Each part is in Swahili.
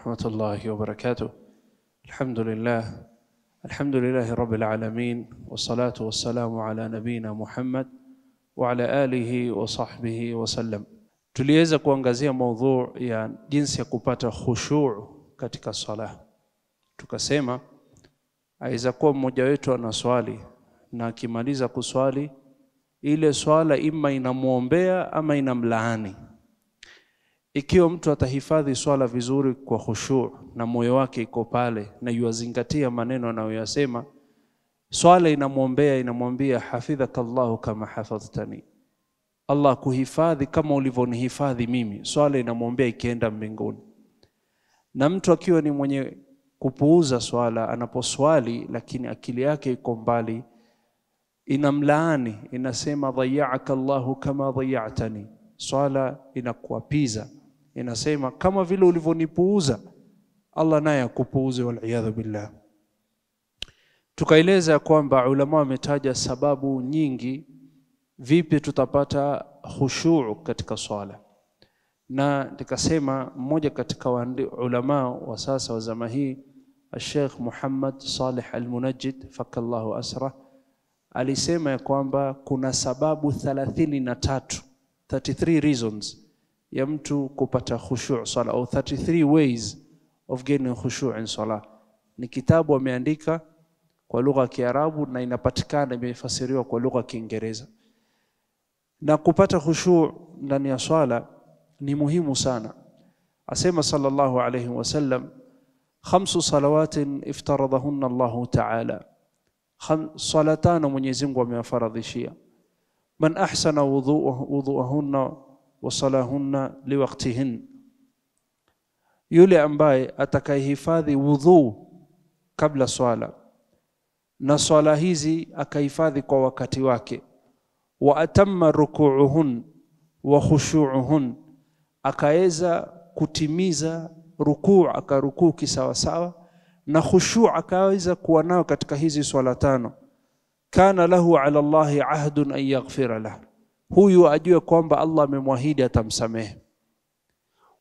ورحمة الله وبركاته الحمد لله الحمد لله رب العالمين والصلاة والسلام على نبينا محمد وعلى آله وصحبه وسلم tuliweza kuangazia maudhu ya jinsi ya kupata khushu katika sala tukasema aweza kuwa mmoja wetu anaswali na akimaliza kuswali ile swala ima inamwombea ama inamlaani Ikiwa mtu atahifadhi swala vizuri kwa khushu na moyo wake iko pale na yuwazingatia maneno anayoyasema, swala inamwombea inamwambia, hafidhaka Allahu kama hafadhtani, Allah kuhifadhi kama ulivyonihifadhi mimi. Swala inamwombea ikienda mbinguni. Na mtu akiwa ni mwenye kupuuza swala, anaposwali lakini akili yake iko mbali, inamlaani, inasema dhayaaka Allahu kama dhayatani, swala inakuapiza inasema kama vile ulivyonipuuza Allah naye akupuuze, waliyadhu billah. Tukaeleza kwamba ulama wametaja sababu nyingi vipi tutapata khushuu katika swala, na nikasema mmoja katika ulama wa sasa wa zama hii Sheikh Muhammad Saleh Al-Munajjid fakallahu asra alisema ya kwamba kuna sababu 33 33 reasons ya mtu kupata khushu' sala au 33 ways of getting khushu' in sala. Ni kitabu ameandika kwa lugha ya Kiarabu na inapatikana imefasiriwa kwa lugha ya Kiingereza. Na kupata khushu' ndani ya swala ni muhimu sana. Asema sallallahu alayhi wasallam, khamsu salawatin iftaradahunna Allah ta'ala, swala tano Mwenyezi Mungu amewafaradhishia. Man ahsana wudhu'ahunna wasalahunna liwaqtihin, yule ambaye atakayehifadhi wudhu kabla swala na swala hizi akahifadhi kwa wakati wake, wa atamma rukuuhun wa khushuuhun, akaweza kutimiza rukuu akarukuu kisawasawa na khushu akaweza kuwa nayo katika hizi swala tano, kana lahu ala Allahi ahdun an yaghfira lahu huyu ajue kwamba Allah amemwahidi atamsamehe.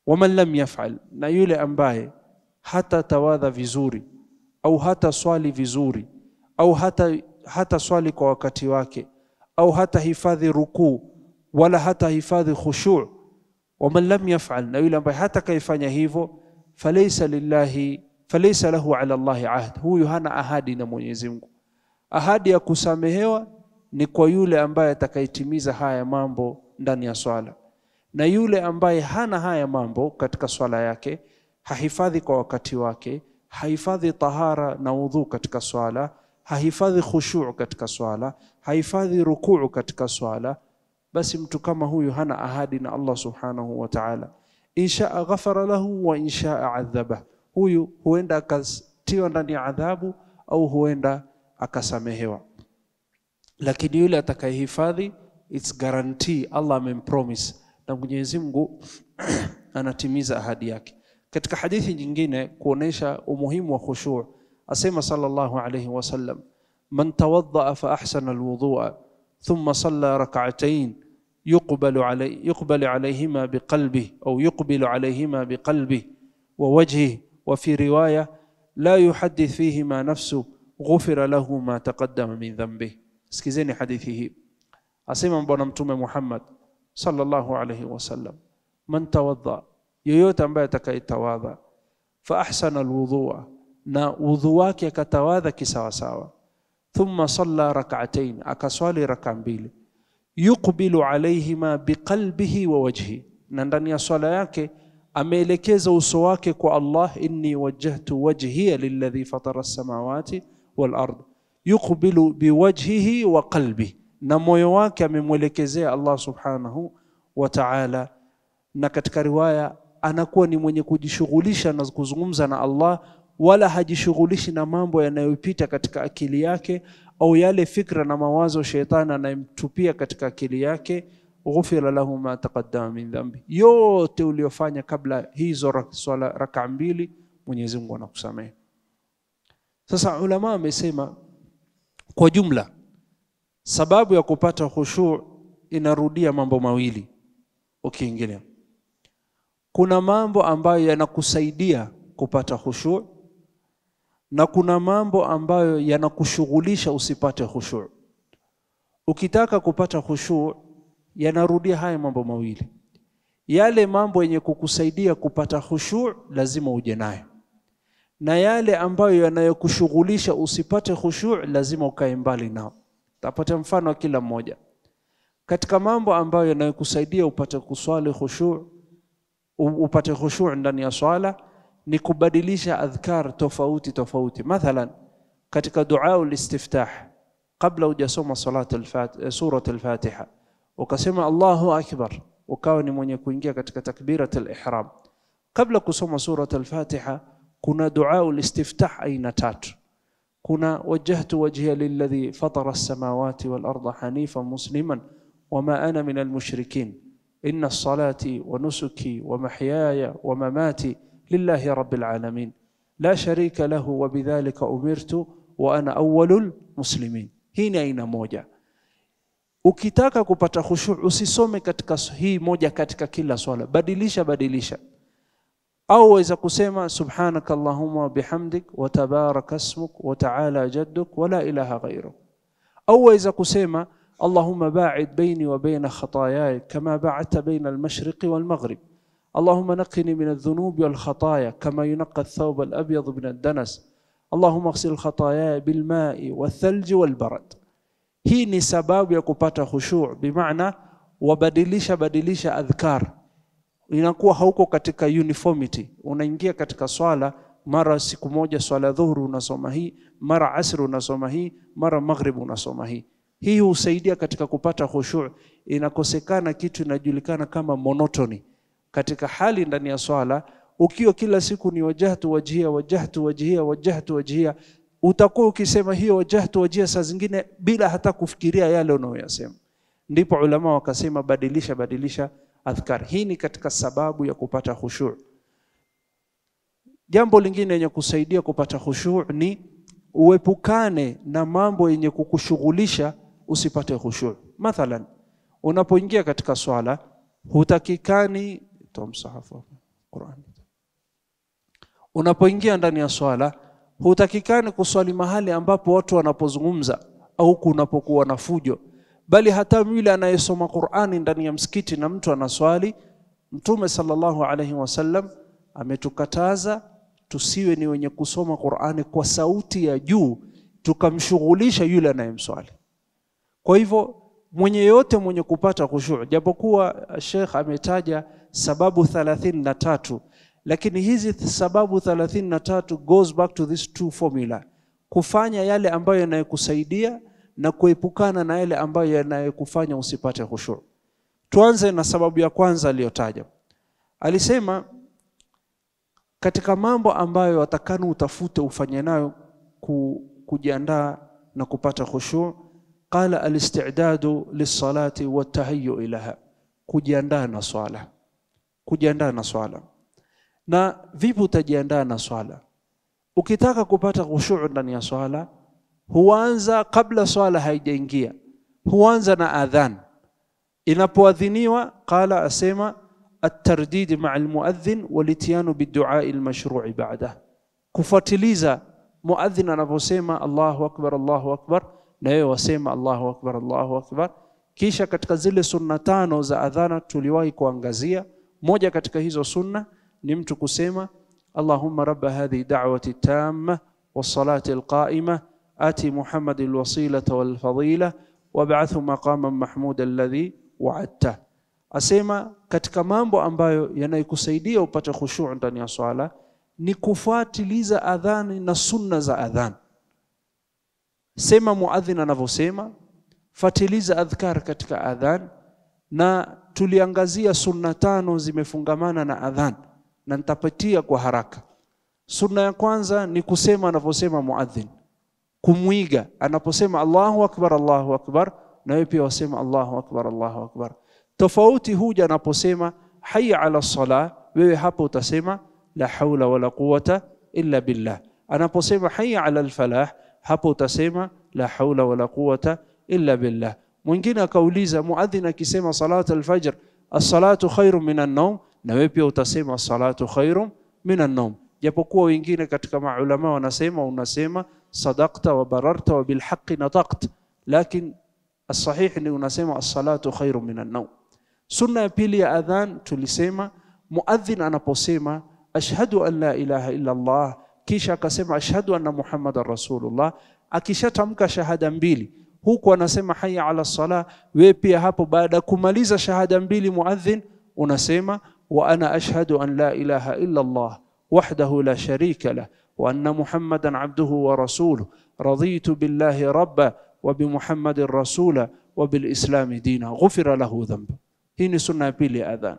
Waman lam yafal, na yule ambaye hata tawadha vizuri au hata swali vizuri au hata, hata swali kwa wakati wake au hata hifadhi rukuu wala hata hifadhi khushu' waman lam yafal, na yule ambaye hata kaifanya hivyo falaysa lillahi falaysa lahu ala Allahi ahd, huyu hana ahadi na Mwenyezi Mungu, ahadi ya kusamehewa ni kwa yule ambaye atakayetimiza haya mambo ndani ya swala, na yule ambaye hana haya mambo katika swala yake, hahifadhi kwa wakati wake, hahifadhi tahara na udhu katika swala, hahifadhi khushuu katika swala, hahifadhi rukuu katika swala, basi mtu kama huyu hana ahadi na Allah subhanahu wa ta'ala. Inshaa ghafara lahu wa inshaa adhabah, huyu huenda akatiwa ndani ya adhabu au huenda akasamehewa. lakini yule atakayehifadhi it's guarantee Allah amempromise na Mwenyezi Mungu anatimiza ahadi yake. Katika hadithi nyingine kuonesha umuhimu wa khushu' asema sallallahu alayhi wasallam, man tawadda fa ahsana alwudhu'a thumma salla rak'atayn yuqbalu alayhi yuqbalu alayhima biqalbihi au yuqbilu alayhima biqalbihi wa wajhihi wa fi riwaya la yuhaddith fihima nafsuhu ghufira lahu ma taqaddama min dhanbihi Sikizeni hadithi hii, asema Bwana Mtume Muhammad sallallahu alaihi wasallam, man tawadha, yoyote ambaye atakayetawadha, fa ahsana alwudhua, na wudhu wake akatawadha kisawasawa, thumma salla rak'atayn, akaswali raka mbili, yuqbilu alaihima biqalbihi wa wajhi, na ndani ya swala yake ameelekeza uso wake kwa Allah, inni wajjahtu wajhiya lilladhi fatara as-samawati wal ardh yukbilu biwajhihi wa qalbi, na moyo wake amemwelekezea Allah subhanahu wa ta'ala. Na katika riwaya anakuwa ni mwenye kujishughulisha na kuzungumza na Allah, wala hajishughulishi na mambo yanayopita katika akili yake au yale fikra na mawazo shetani anayemtupia katika akili yake. Ghufira lahu ma taqaddama min dhambi, yote uliyofanya kabla hizo swala raka mbili Mwenyezi Mungu anakusamehe. Sasa ulama amesema kwa jumla, sababu ya kupata khushu inarudia mambo mawili ukiingilia, okay, kuna mambo ambayo yanakusaidia kupata khushu na kuna mambo ambayo yanakushughulisha usipate khushu. Ukitaka kupata khushu, yanarudia haya mambo mawili. Yale mambo yenye kukusaidia kupata khushu lazima uje nayo na yale ambayo yanayokushughulisha usipate khushu, lazima ukae mbali nao. Tapata mfano kila mmoja katika mambo ambayo yanayokusaidia upate kuswali khushu, upate khushu ndani ya swala ni kubadilisha adhkar tofauti tofauti. Mathalan, katika dua ulistiftah kabla hujasoma surat al-Fatiha ukasema Allahu akbar, ukawa ni mwenye kuingia katika takbirat al-ihram kabla kusoma surat al-Fatiha kuna duau listiftah aina tatu kuna wajjahtu wajhiya lilladhi fatara as-samawati wal arda hanifan musliman wama ana min al-mushrikin inna salati wa nusuki wa mahyaya wa mamati lillahi rabbil alamin la sharika lahu wa bidhalika umirtu wa ana awwalul muslimin hii ni aina moja ukitaka kupata khushu usisome katika hii moja katika kila swala badilisha badilisha أو إذا قسيمة سبحانك اللهم بحمدك وتبارك اسمك وتعالى جدك ولا إله غيرك أو إذا قسيمة اللهم باعد بيني وبين خطاياي كما بعدت بين المشرق والمغرب اللهم نقني من الذنوب والخطايا كما ينقى الثوب الأبيض من الدنس اللهم اغسل خطاياي بالماء والثلج والبرد هي ni يقبط خشوع بمعنى وبدلش بدلش أذكار inakuwa hauko katika uniformity. Unaingia katika swala, mara siku moja swala dhuhuri unasoma hii, mara asri unasoma hii, mara maghrib unasoma hii. Hii husaidia katika kupata khushu. Inakosekana kitu inajulikana kama monotony katika hali ndani ya swala. Ukiwa kila siku ni wajahtu wajhia, wajahtu wajhia, wajahtu wajhia, utakuwa ukisema hiyo wajahtu wajhia saa zingine bila hata kufikiria yale unayoyasema. Ndipo ulama wakasema, badilisha badilisha adhkar. Hii ni katika sababu ya kupata khushu. Jambo lingine lenye kusaidia kupata khushu ni uepukane na mambo yenye kukushughulisha usipate khushu. Mathalan, unapoingia katika swala hutakikani Qur'an. Unapoingia ndani ya swala hutakikani kuswali mahali ambapo watu wanapozungumza au kunapokuwa na fujo bali hata yule anayesoma Qur'ani ndani ya msikiti na mtu anaswali. Mtume sallallahu alaihi wasallam ametukataza tusiwe ni wenye kusoma Qur'ani kwa sauti ya juu tukamshughulisha yule anayemswali. Kwa hivyo mwenye yote mwenye kupata khushu, japokuwa Sheikh ametaja sababu 33 lakini hizi sababu 33 goes back to this two formula, kufanya yale ambayo yanayokusaidia na kuepukana na yale ambayo yanayokufanya usipate khushu. Tuanze na sababu ya kwanza aliyotaja, alisema katika mambo ambayo watakana utafute ufanye nayo ku, kujiandaa na kupata khushu, qala alistidadu lisalati watahayu ilaha, kujiandaa na swala, kujiandaa na swala. Na vipi utajiandaa na swala? Ukitaka kupata khushu ndani ya swala huanza kabla swala haijaingia, huanza na adhan. Inapoadhiniwa qala, asema atardidi maa almuadhin walityanu biduai lmashrui ba'dah, kufuatiliza muadhin anaposema Allahu akbar, Allahu akbar, na yeye wasema Allahu akbar, Allahu akbar. Kisha katika zile sunna tano za adhana tuliwahi kuangazia, moja katika hizo sunna ni mtu kusema Allahumma rabba hadhihi da'wati tamma wassalati alqaimah آتي محمد الوسيلة والفضيلة wab'athu مقاما محمودا الذي wa'adta, asema katika mambo ambayo yanayokusaidia upate khushu' ndani ya swala ni kufuatiliza adhani na sunna za adhan. Sema muadhin anavyosema, fatiliza adhkar katika adhan, na tuliangazia sunna tano zimefungamana na adhan, na nitapatia kwa haraka. Sunna ya kwanza ni kusema anavyosema muadhin kumwiga anaposema Allahu akbar, Allahu akbar, na wewe pia wasema Allahu akbar, Allahu akbar. Tofauti huja anaposema hayya ala sala, wewe hapo utasema la haula wala quwata illa billah. Anaposema hayya ala alfalah, hapo utasema la haula wala quwata illa billah. Mwingine akauliza muadhin akisema salatu alfajr, as-salatu khairun min an nawm, na wewe pia utasema as-salatu khairun min an nawm, japokuwa wengine katika maulama wanasema unasema صدقت وبررت وبالحق نطقت لكن الصحيح أنه نسيما الصلاة خير من النوم سنة بلي أذان تلسيما مؤذن أنا بوسيما أشهد أن لا إله إلا الله كيشا كسيما أشهد أن محمد رسول الله أكيشا تمك شهادة بلي هوك ونسيما حي على الصلاة ويبيا هابو بعد كماليزا شهادا بيلي مؤذن ونسيما وأنا أشهد أن لا إله إلا الله وحده لا شريك له وان محمدا عبده ورسوله رضيت بالله ربا وبمحمد رسولا وبالاسلام دينا غفر له ذنب هنا سنه بلي اذان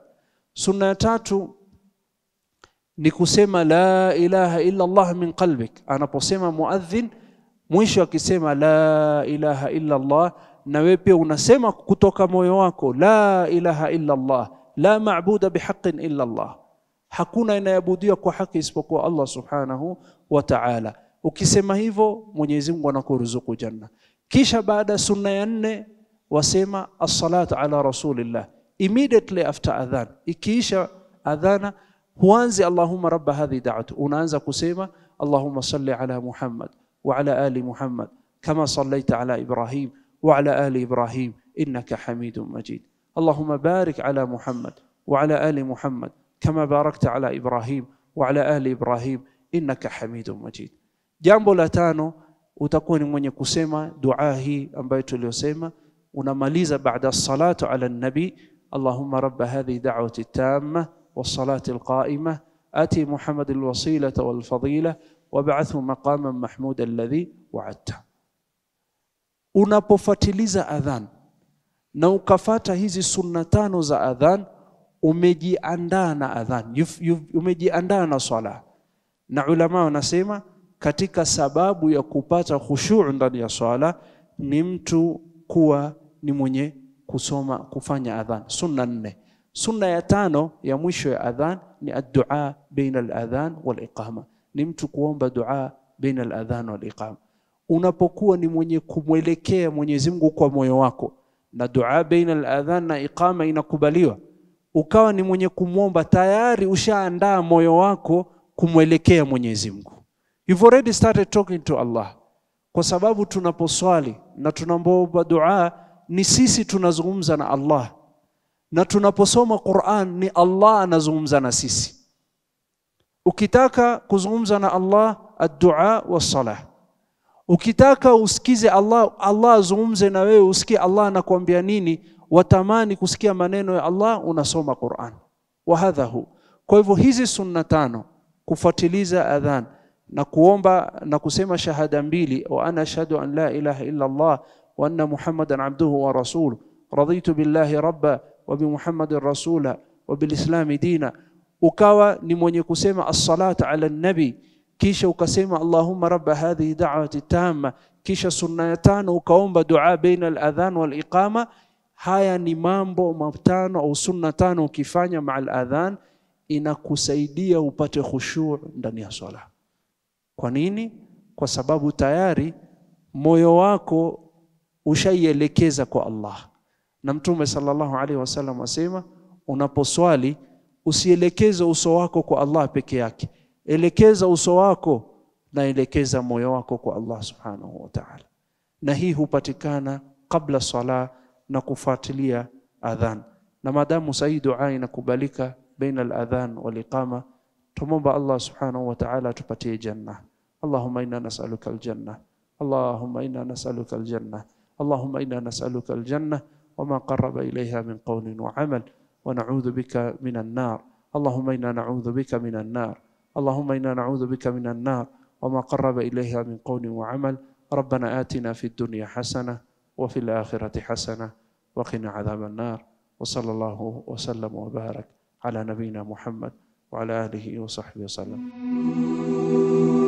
سنه ثالثه نكسم لا اله الا الله من قلبك انا بسمه مؤذن مشو اكسم لا اله الا الله na wewe كتوكا unasema لا إله إلا الله لا معبود بحق إلا الله hakuna inaabudiwa kwa haki isipokuwa Allah subhanahu wa ta'ala. Ukisema hivyo Mwenyezi Mungu anakuruzuku janna. Kisha baada sunna ya nne wasema as-salatu ala rasulillah immediately after adhan, ikiisha adhana huanzi Allahumma rabba hadhi da'atu, unaanza kusema Allahumma salli ala Muhammad wa ala ali Muhammad kama sallaita ala Ibrahim wa ala ali Ibrahim innaka hamidun majid. Allahumma barik ala Muhammad wa ala ali Muhammad كما باركت على ابراهيم وعلى اهل ابراهيم innaka hamidun majid jambo la tano utakuwa ni mwenye kusema dua hii ambayo tuliyosema unamaliza baada salatu ala nabi اللهم رب هذه دعوة التامة والصلاة القائمة آتي محمد الوصيلة والفضيلة وبعثه مقاما محمودا الذي وعدته unapofatiliza adhan na ukafata hizi sunna tano za adhan umejiandaa na adhan, umejiandaa na swala. Na ulama wanasema katika sababu ya kupata khushuu ndani ya swala ni mtu kuwa ni mwenye kusoma kufanya adhan, sunna nne. Sunna ya tano ya mwisho ya adhan ni addua baina aladhan waliqama, ni mtu kuomba dua baina aladhan waliqama. Unapokuwa ni mwenye kumwelekea Mwenyezi Mungu kwa moyo wako, na dua baina aladhan na iqama inakubaliwa ukawa ni mwenye kumwomba, tayari ushaandaa moyo wako kumwelekea Mwenyezi Mungu. You've already started talking to Allah, kwa sababu tunaposwali na tunaomba dua ni sisi tunazungumza na Allah, na tunaposoma Qur'an ni Allah anazungumza na sisi. Ukitaka kuzungumza na Allah, addua dua Ukitaka usikize Allah, Allah azungumze na wewe, usikie Allah anakuambia nini watamani kusikia maneno ya Allah, unasoma Qur'an. Wahadha hu. Kwa hivyo hizi sunna tano, kufuatiliza adhan na kuomba na kusema shahada mbili, wa ana ashhadu an la ilaha illa Allah wa anna Muhammadan abduhu wa rasul raditu billahi rabba wa bi Muhammadin rasula wa bil islami dina, ukawa ni mwenye kusema as-salatu ala nabi kisha ukasema Allahumma rabba hadhihi da'wati tamma, kisha sunna ya tano ukaomba dua baina al-adhan wal iqama Haya ni mambo matano au sunna tano, ukifanya maal adhan inakusaidia upate khushu ndani ya swala. Kwa nini? Kwa sababu tayari moyo wako ushaielekeza kwa Allah, na Mtume sallallahu alaihi wasallam asema, unaposwali usielekeze uso wako kwa Allah peke yake, elekeza uso wako na elekeza moyo wako kwa Allah subhanahu wa ta'ala, na hii hupatikana kabla swala na kufuatilia adhan. Na maadamu sai dua inakubalika baina al-adhan wal iqama, tumomba Allah subhanahu wa ta'ala atupatie janna. Allahumma inna nas'aluka al-janna. Allahumma inna nas'aluka al-janna. Allahumma inna nas'aluka al-janna وما قرب إليها من قول وعمل ونعوذ بك من النار اللهم إنا نعوذ بك من النار اللهم إنا نعوذ بك من النار وما ilayha min qawlin wa amal. ربنا آتنا في الدنيا حسنة وفي الآخرة حسنة وقنا عذاب النار وصلى الله وسلم وبارك على نبينا محمد وعلى اله وصحبه وسلم